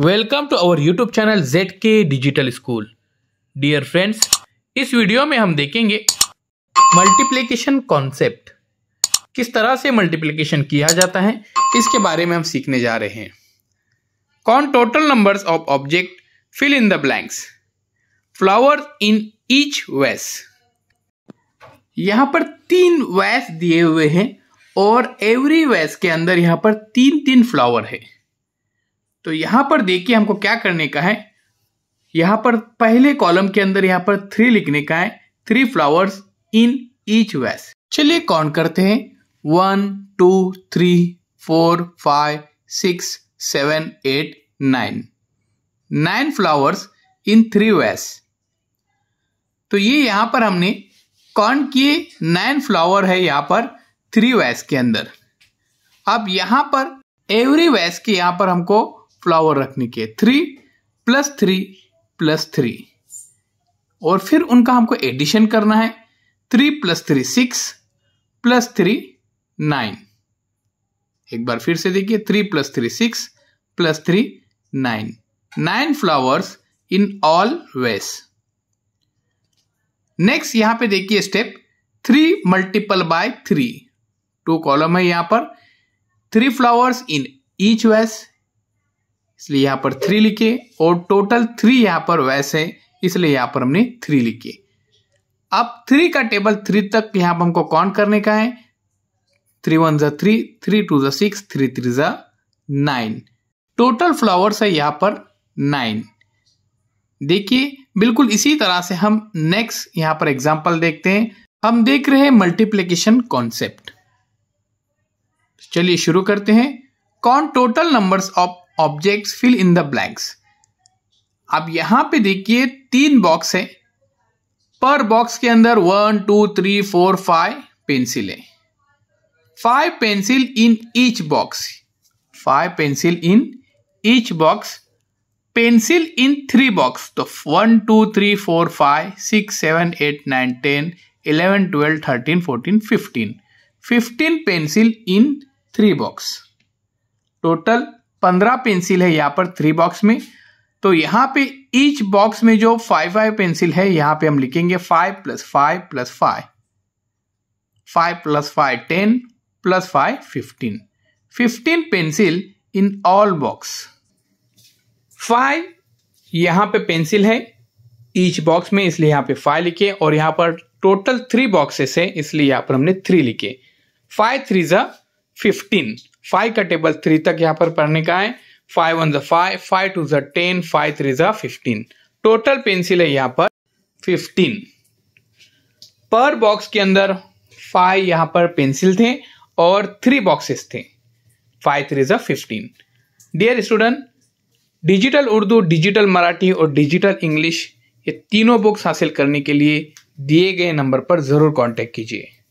welcome to our YouTube channel Z K digital school dear friends इस video में हम देखेंगे मल्टीप्लीकेशन कॉन्सेप्ट किस तरह से मल्टीप्लीकेशन किया जाता है इसके बारे में हम सीखने जा रहे हैं कौन total numbers of object fill in the blanks flowers in each vase यहाँ पर तीन वैस दिए हुए हैं और एवरी वैस के अंदर यहाँ पर तीन तीन फ्लावर है तो यहां पर देखिए हमको क्या करने का है यहां पर पहले कॉलम के अंदर यहां पर थ्री लिखने का है थ्री फ्लावर्स इन ईच वैस चलिए काउंट करते हैं one two three four five six seven eight nine nine flowers in three vase तो ये यहां पर हमने कौन किए नाइन फ्लावर है यहां पर थ्री वैस के अंदर अब यहां पर एवरी वैस के यहां पर हमको फ्लावर रखने के three plus three plus three और फिर उनका हमको एडिशन करना है three plus three six plus three nine एक बार फिर से देखिए three plus three six plus three nine nine flowers in all vase next यहां पे देखिए step three multiple by three two column है यहां पर थ्री फ्लावर्स इन ईच वेस इसलिए यहाँ पर थ्री लिखे और टोटल थ्री यहाँ पर वैसे इसलिए यहाँ पर हमने थ्री लिखे अब थ्री का टेबल थ्री तक यहाँ पर हमको काउंट करने का है थ्री वन जो थ्री थ्री टू जो सिक्स थ्री थ्री जो नाइन टोटल फ्लावर्स है यहाँ पर नाइन देखिए बिल्कुल इसी तरह से हम नेक्स्ट यहाँ पर एग्जाम्पल देखते हैं हम देख रहे हैं मल्टीप्लीकेशन कॉन्सेप्ट चलिए शुरू करते हैं कौन total numbers of objects fill in the blanks अब यहां पे देखिए तीन बॉक्स है पर बॉक्स के अंदर one two three four five pencil है five pencil in each box five pencil in each box pencil in three box तो one two three four five six seven eight nine ten eleven twelve thirteen fourteen fifteen fifteen pencil in three box total पंद्रह pencil है यहाँ पर three box में तो यहाँ पे each box में जो फाइव फाइव पेंसिल है यहाँ पे हम लिखेंगे five plus five plus five five plus five ten plus five fifteen fifteen pencil in all box five यहाँ पे पेंसिल है ईच बॉक्स में इसलिए यहाँ पे फाइव लिखे और यहाँ पर टोटल थ्री बॉक्सेस है इसलिए यहाँ पर हमने थ्री लिखे फाइव थ्री ज़ा फिफ्टीन फाइव का टेबल थ्री तक यहाँ पर पढ़ने का है फाइव वन ज़ा फाइव फाइव टू ज़ा टेन फाइव थ्री ज़ा फिफ्टीन टोटल पेंसिल है यहाँ पर फिफ्टीन पर बॉक्स के अंदर फाइव यहाँ पर पेंसिल थे और थ्री बॉक्सेस थे फाइव थ्री ज़ा fifteen dear student digital Urdu digital Marathi और डिजिटल इंग्लिश ये तीनों बुक्स हासिल करने के लिए दिए गए नंबर पर ज़रूर कांटेक्ट कीजिए